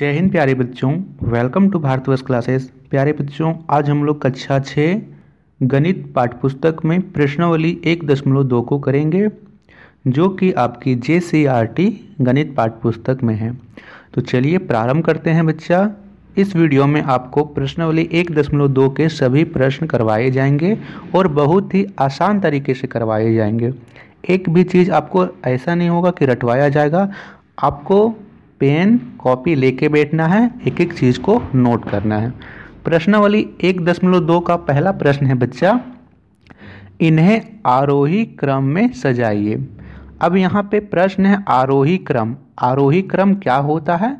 जय हिंद प्यारे बच्चों वेलकम टू भारतवर्ष क्लासेस प्यारे बच्चों आज हम लोग कक्षा छः गणित पाठ्यपुस्तक में प्रश्नवली एक दशमलव दो को करेंगे जो कि आपकी जे सी आर टी गणित पाठ्यपुस्तक में है तो चलिए प्रारंभ करते हैं बच्चा इस वीडियो में आपको प्रश्नवली एक दशमलव दो के सभी प्रश्न करवाए जाएंगे और बहुत ही आसान तरीके से करवाए जाएंगे एक भी चीज़ आपको ऐसा नहीं होगा कि रटवाया जाएगा आपको पेन कॉपी लेके बैठना है एक एक चीज़ को नोट करना है प्रश्नवली एक दशमलव दो का पहला प्रश्न है बच्चा इन्हें आरोही क्रम में सजाइए अब यहाँ पे प्रश्न है आरोही क्रम आरोही क्रम क्या होता है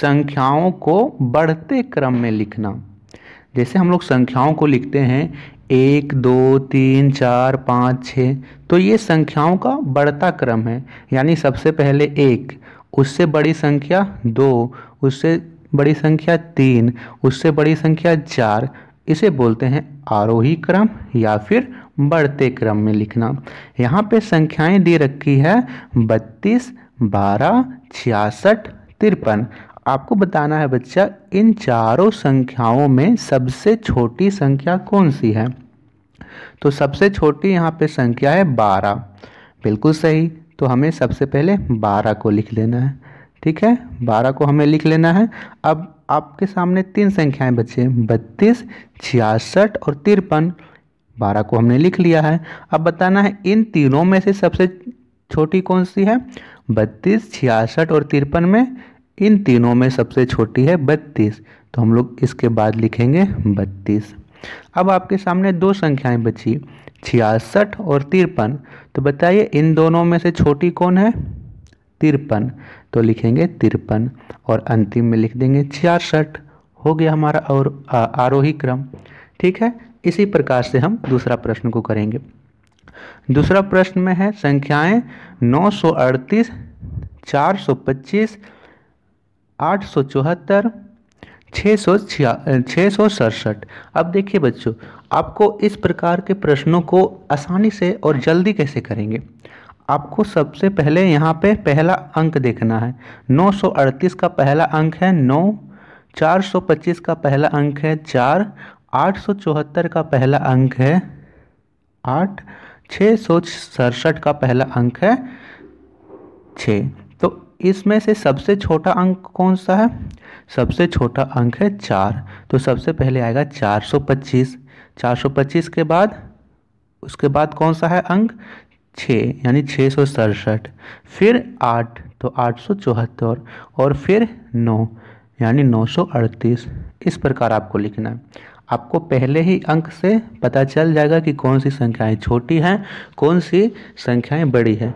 संख्याओं को बढ़ते क्रम में लिखना जैसे हम लोग संख्याओं को लिखते हैं एक दो तीन चार पाँच छः तो ये संख्याओं का बढ़ता क्रम है यानी सबसे पहले एक उससे बड़ी संख्या दो उससे बड़ी संख्या तीन उससे बड़ी संख्या चार इसे बोलते हैं आरोही क्रम या फिर बढ़ते क्रम में लिखना यहाँ पे संख्याएं दे रखी है बत्तीस बारह छियासठ तिरपन आपको बताना है बच्चा इन चारों संख्याओं में सबसे छोटी संख्या कौन सी है तो सबसे छोटी यहाँ पे संख्या है बारह बिल्कुल सही तो हमें सबसे पहले बारह को लिख लेना है ठीक है बारह को हमें लिख लेना है अब आपके सामने तीन संख्याएं बचे बत्तीस छियासठ और तिरपन बारह को हमने लिख लिया है अब बताना है इन तीनों में से सबसे छोटी कौन सी है बत्तीस छियासठ और तिरपन में इन तीनों में सबसे छोटी है बत्तीस तो हम लोग इसके बाद लिखेंगे बत्तीस अब आपके सामने दो संख्याएं बची छियासठ और तिरपन तो बताइए इन दोनों में से छोटी कौन है तिरपन तो लिखेंगे तिरपन और अंतिम में लिख देंगे छियासठ हो गया हमारा और आरोही क्रम ठीक है इसी प्रकार से हम दूसरा प्रश्न को करेंगे दूसरा प्रश्न में है संख्याएं 938, 425, 874, छः सौ छिया छः सौ अब देखिए बच्चों आपको इस प्रकार के प्रश्नों को आसानी से और जल्दी कैसे करेंगे आपको सबसे पहले यहाँ पे पहला अंक देखना है 938 का पहला अंक है 9 425 का पहला अंक है चार आठ का पहला अंक है आठ छः सौ का पहला अंक है 6। तो इसमें से सबसे छोटा अंक कौन सा है सबसे छोटा अंक है चार तो सबसे पहले आएगा चार सौ पच्चीस 425 के बाद उसके बाद कौन सा है अंक छः यानी छः सौ सड़सठ फिर आठ तो आठ सौ चौहत्तर और फिर नौ यानी नौ सौ अड़तीस इस प्रकार आपको लिखना है आपको पहले ही अंक से पता चल जाएगा कि कौन सी संख्याएं छोटी हैं कौन सी संख्याएं बड़ी है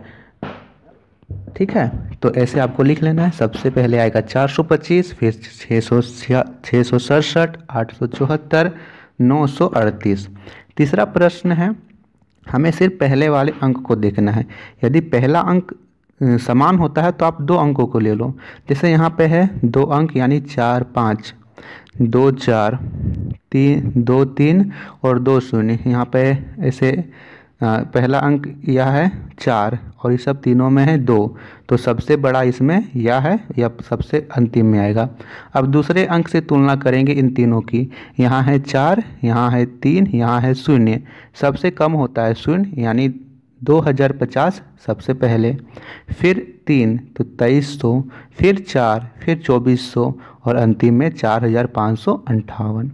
ठीक है तो ऐसे आपको लिख लेना है सबसे पहले आएगा चार सौ पच्चीस फिर छः सौ छः सौ सड़सठ आठ सौ चौहत्तर 938 तीसरा प्रश्न है हमें सिर्फ पहले वाले अंक को देखना है यदि पहला अंक समान होता है तो आप दो अंकों को ले लो जैसे यहाँ पे है दो अंक यानी चार पाँच दो चार तीन दो तीन और दो शून्य यहाँ पे ऐसे हाँ, पहला अंक यह है चार और ये सब तीनों में है दो तो सबसे बड़ा इसमें यह है या सबसे अंतिम में आएगा अब दूसरे अंक से तुलना करेंगे इन तीनों की यहाँ है चार यहाँ है तीन यहाँ है शून्य सबसे कम होता है शून्य यानी 2050 सबसे पहले फिर तीन तो तेईस सौ फिर चार फिर चौबीस सौ और अंतिम में चार हज़ार पाँच सौ अंठावन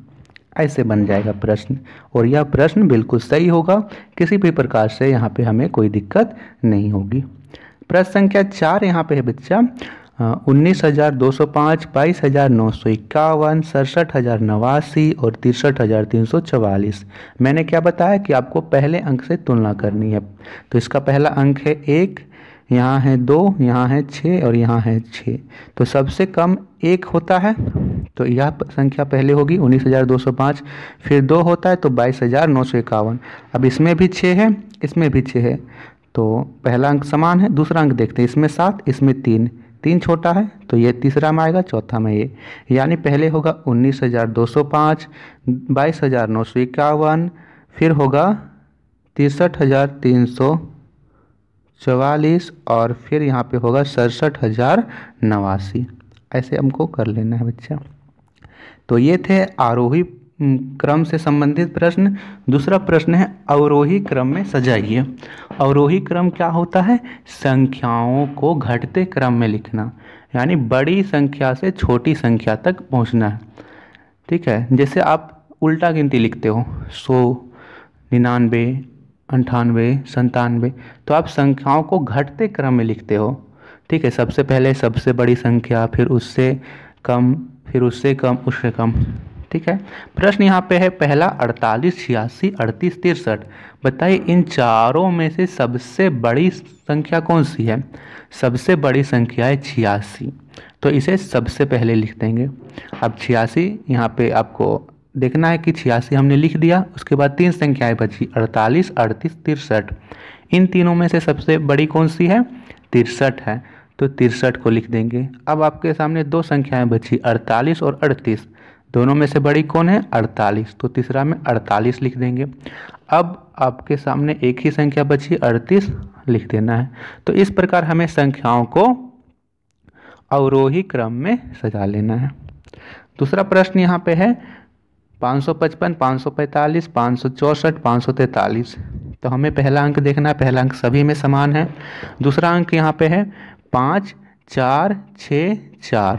ऐसे बन जाएगा प्रश्न और यह प्रश्न बिल्कुल सही होगा किसी भी प्रकार से यहाँ पे हमें कोई दिक्कत नहीं होगी प्रश्न संख्या चार यहाँ पे है बच्चा उन्नीस हज़ार दो सौ पाँच बाईस हज़ार नौ सौ इक्यावन सड़सठ हज़ार नवासी और तिरसठ हज़ार तीन सौ चवालीस मैंने क्या बताया कि आपको पहले अंक से तुलना करनी है तो इसका पहला अंक है एक यहाँ है दो यहाँ है छः और यहाँ है छः तो सबसे कम एक होता है तो यह संख्या पहले होगी 19,205 फिर दो होता है तो बाईस हज़ार नौ सौ इक्यावन अब इसमें भी छः है इसमें भी छः है तो पहला अंक समान है दूसरा अंक देखते हैं इसमें सात इसमें तीन तीन छोटा है तो ये तीसरा में आएगा चौथा में ये यानी पहले होगा 19,205 इक्यावन फिर होगा तिरसठ हज़ार तीन सौ चवालीस और फिर यहाँ पे होगा सड़सठ हज़ार नवासी ऐसे हमको कर लेना है बच्चा तो ये थे आरोही क्रम से संबंधित प्रश्न दूसरा प्रश्न है अवरोही क्रम में सजाइए अवरोही क्रम क्या होता है संख्याओं को घटते क्रम में लिखना यानी बड़ी संख्या से छोटी संख्या तक पहुंचना है ठीक है जैसे आप उल्टा गिनती लिखते हो सौ निन्यानवे अंठानवे संतानवे तो आप संख्याओं को घटते क्रम में लिखते हो ठीक है सबसे पहले सबसे बड़ी संख्या फिर उससे कम फिर उससे कम उससे कम ठीक है प्रश्न यहाँ पे है पहला अड़तालीस छियासी अड़तीस तिरसठ बताइए इन चारों में से सबसे बड़ी संख्या कौन सी है सबसे बड़ी संख्या है छियासी तो इसे सबसे पहले लिख देंगे अब छियासी यहाँ पे आपको देखना है कि छियासी हमने लिख दिया उसके बाद तीन संख्याएं बची अड़तालीस अड़तीस तिरसठ इन तीनों में से सबसे बड़ी कौन सी है तिरसठ है तो तिरसठ को लिख देंगे अब आपके सामने दो संख्याएं बची अड़तालीस और अड़तीस दोनों में से बड़ी कौन है अड़तालीस तो तीसरा में अड़तालीस लिख देंगे अब आपके सामने एक ही संख्या बची अड़तीस लिख देना है तो इस प्रकार हमें संख्याओं को अवरोही क्रम में सजा लेना है दूसरा प्रश्न यहाँ पे है 555, 545, 564, 543 तो हमें पहला अंक देखना है पहला अंक सभी में समान है दूसरा अंक यहाँ पे है पाँच चार छ चार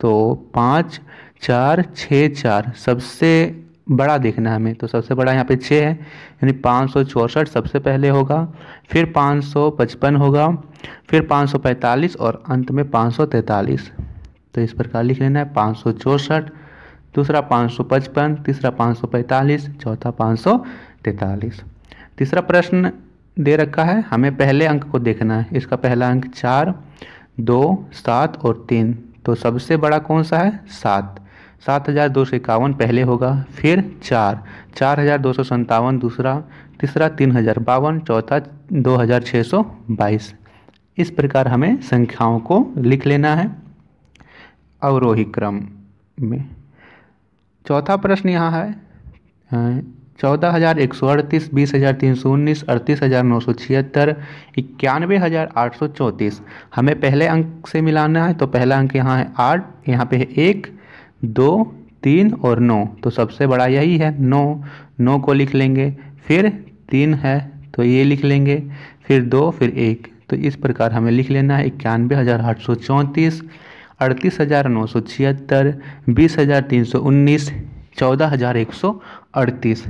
तो पाँच चार छ चार सबसे बड़ा देखना है हमें तो सबसे बड़ा यहाँ पे छः है यानी पाँच सौ चौंसठ सबसे पहले होगा फिर पाँच सौ पचपन होगा फिर पाँच सौ पैंतालीस और अंत में पाँच सौ तैंतालीस तो इस प्रकार लिख लेना है पाँच सौ चौंसठ दूसरा पाँच सौ पचपन तीसरा पाँच सौ पैंतालीस चौथा पाँच सौ तैंतालीस तीसरा प्रश्न दे रखा है हमें पहले अंक को देखना है इसका पहला अंक चार दो सात और तीन तो सबसे बड़ा कौन सा है सात सात हज़ार दो सौ इक्यावन पहले होगा फिर चार चार हज़ार दो सौ संतावन दूसरा तीसरा तीन हज़ार बावन चौथा दो हज़ार छः सौ बाईस इस प्रकार हमें संख्याओं को लिख लेना है अवरोही क्रम में चौथा प्रश्न यहाँ है चौदह हज़ार एक सौ अड़तीस बीस हज़ार तीन सौ उन्नीस अड़तीस हज़ार नौ सौ छिहत्तर इक्यानवे हज़ार आठ सौ चौंतीस हमें पहले अंक से मिलाना है तो पहला अंक यहाँ है आठ यहाँ पे है एक दो तीन और नौ तो सबसे बड़ा यही है नौ नौ को लिख लेंगे फिर तीन है तो ये लिख लेंगे फिर दो फिर एक तो इस प्रकार हमें लिख लेना है इक्यानवे हज़ार आठ सौ चौंतीस अड़तीस हज़ार नौ सौ छिहत्तर बीस हज़ार तीन सौ उन्नीस चौदह हजार एक सौ अड़तीस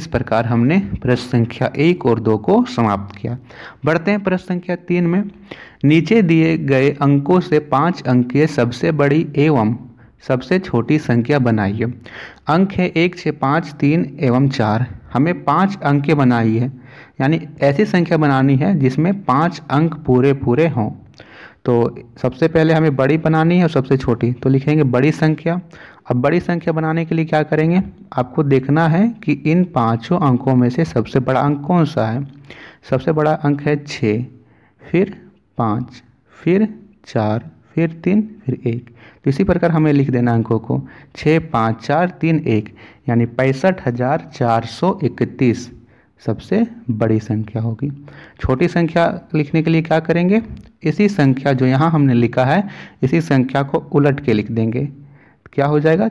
इस प्रकार हमने प्रश्न संख्या एक और दो को समाप्त किया बढ़ते हैं प्रश्न संख्या तीन में नीचे दिए गए अंकों से पाँच अंक सबसे बड़ी एवं सबसे छोटी संख्या बनाइए अंक है एक छः पाँच तीन एवं चार हमें पाँच अंक बनाई है यानी ऐसी संख्या बनानी है जिसमें पाँच अंक पूरे पूरे हों तो सबसे पहले हमें बड़ी बनानी है और सबसे छोटी तो लिखेंगे बड़ी संख्या अब बड़ी संख्या बनाने के लिए क्या करेंगे आपको देखना है कि इन पांचों अंकों में से सबसे बड़ा अंक कौन सा है सबसे बड़ा अंक है छः फिर पाँच फिर चार फिर तीन फिर एक तो इसी प्रकार हमें लिख देना अंकों को छः पाँच चार तीन एक यानी पैंसठ हज़ार चार सौ इकतीस सबसे बड़ी संख्या होगी छोटी संख्या लिखने के लिए क्या करेंगे इसी संख्या जो यहाँ हमने लिखा है इसी संख्या को उलट के लिख देंगे क्या हो जाएगा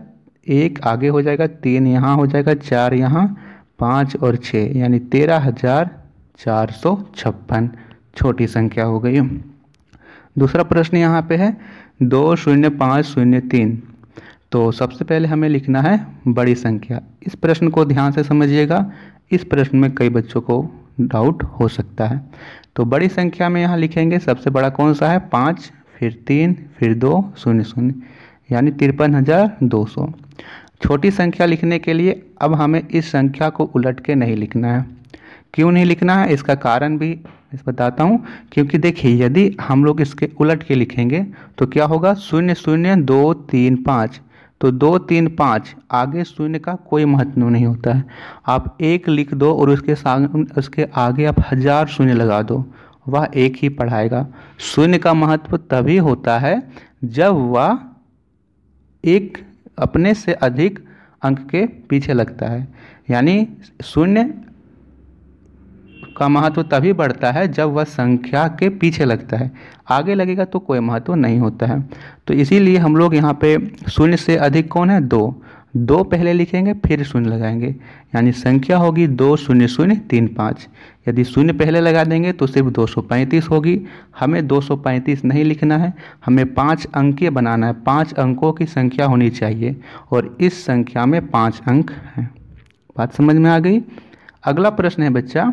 एक आगे हो जाएगा तीन यहाँ हो जाएगा चार यहाँ पाँच और छः यानी तेरह हजार चार सौ छप्पन छोटी संख्या हो गई दूसरा प्रश्न यहाँ पे है दो शून्य पाँच शून्य तीन तो सबसे पहले हमें लिखना है बड़ी संख्या इस प्रश्न को ध्यान से समझिएगा इस प्रश्न में कई बच्चों को डाउट हो सकता है तो बड़ी संख्या में यहाँ लिखेंगे सबसे बड़ा कौन सा है पाँच फिर तीन फिर दो शून्य शून्य यानी तिरपन हज़ार दो सौ छोटी संख्या लिखने के लिए अब हमें इस संख्या को उलट के नहीं लिखना है क्यों नहीं लिखना है इसका कारण भी इस बताता हूँ क्योंकि देखिए यदि हम लोग इसके उलट के लिखेंगे तो क्या होगा शून्य शून्य दो तीन पाँच तो दो तीन पाँच आगे शून्य का कोई महत्व नहीं होता है आप एक लिख दो और उसके उसके आगे आप हजार शून्य लगा दो वह एक ही पढ़ाएगा शून्य का महत्व तभी होता है जब वह एक अपने से अधिक अंक के पीछे लगता है यानी शून्य का महत्व तभी बढ़ता है जब वह संख्या के पीछे लगता है आगे लगेगा तो कोई महत्व नहीं होता है तो इसीलिए हम लोग यहाँ पे शून्य से अधिक कौन है दो दो पहले लिखेंगे फिर शून्य लगाएंगे यानी संख्या होगी दो शून्य शून्य तीन पाँच यदि शून्य पहले लगा देंगे तो सिर्फ दो सौ पैंतीस होगी हमें दो सौ पैंतीस नहीं लिखना है हमें पाँच अंकीय बनाना है पाँच अंकों की संख्या होनी चाहिए और इस संख्या में पाँच अंक हैं बात समझ में आ गई अगला प्रश्न है बच्चा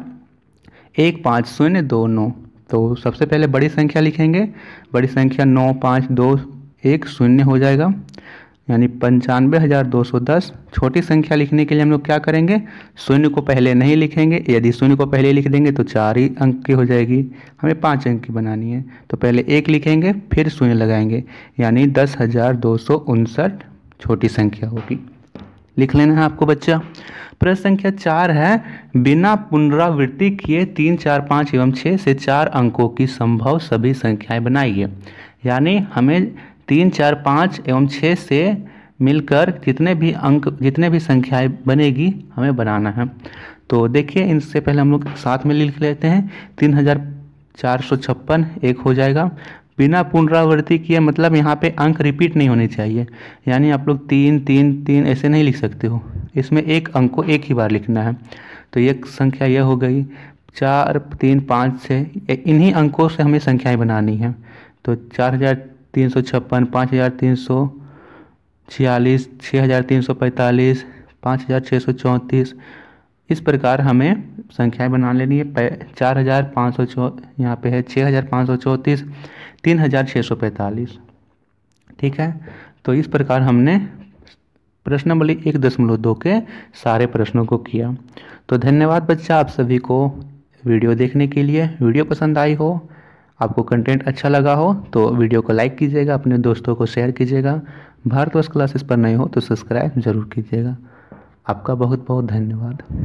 एक पाँच शून्य दो नौ तो सबसे पहले बड़ी संख्या लिखेंगे बड़ी संख्या नौ पाँच दो एक शून्य हो जाएगा यानी पंचानवे हज़ार दो सौ दस छोटी संख्या लिखने के लिए हम लोग क्या करेंगे शून्य को पहले नहीं लिखेंगे यदि शून्य को पहले लिख देंगे तो चार ही अंक की हो जाएगी हमें पाँच अंक की बनानी है तो पहले एक लिखेंगे फिर शून्य लगाएंगे यानी दस हज़ार दो सौ उनसठ छोटी संख्या होगी लिख लेना है आपको बच्चा प्रश्न संख्या चार है बिना पुनरावृत्ति किए तीन चार पाँच एवं छः से चार अंकों की संभव सभी संख्याएं बनाइए यानी हमें तीन चार पाँच एवं छः से मिलकर जितने भी अंक जितने भी संख्याएं बनेगी हमें बनाना है तो देखिए इनसे पहले हम लोग साथ में लिख लेते हैं तीन हज़ार चार सौ छप्पन एक हो जाएगा बिना पुनरावृत्ति किए मतलब यहाँ पे अंक रिपीट नहीं होने चाहिए यानी आप लोग तीन तीन तीन ऐसे नहीं लिख सकते हो इसमें एक अंक को एक ही बार लिखना है तो एक संख्या यह हो गई चार तीन पाँच छः इन्हीं अंकों से हमें संख्याएँ बनानी हैं तो चार हज़ार तीन सौ छप्पन पाँच हज़ार तीन सौ छियालीस छः हज़ार तीन सौ पैंतालीस पाँच हज़ार छः सौ चौंतीस इस प्रकार हमें संख्याएं बना लेनी है चार हज़ार पाँच सौ चौ यहाँ पे है छः हज़ार पाँच सौ चौंतीस तीन हज़ार छः सौ पैंतालीस ठीक है तो इस प्रकार हमने प्रश्नावली एक दशमलव दो के सारे प्रश्नों को किया तो धन्यवाद बच्चा आप सभी को वीडियो देखने के लिए वीडियो पसंद आई हो आपको कंटेंट अच्छा लगा हो तो वीडियो को लाइक कीजिएगा अपने दोस्तों को शेयर कीजिएगा भारतवर्ष क्लासेस पर नए हो तो सब्सक्राइब जरूर कीजिएगा आपका बहुत बहुत धन्यवाद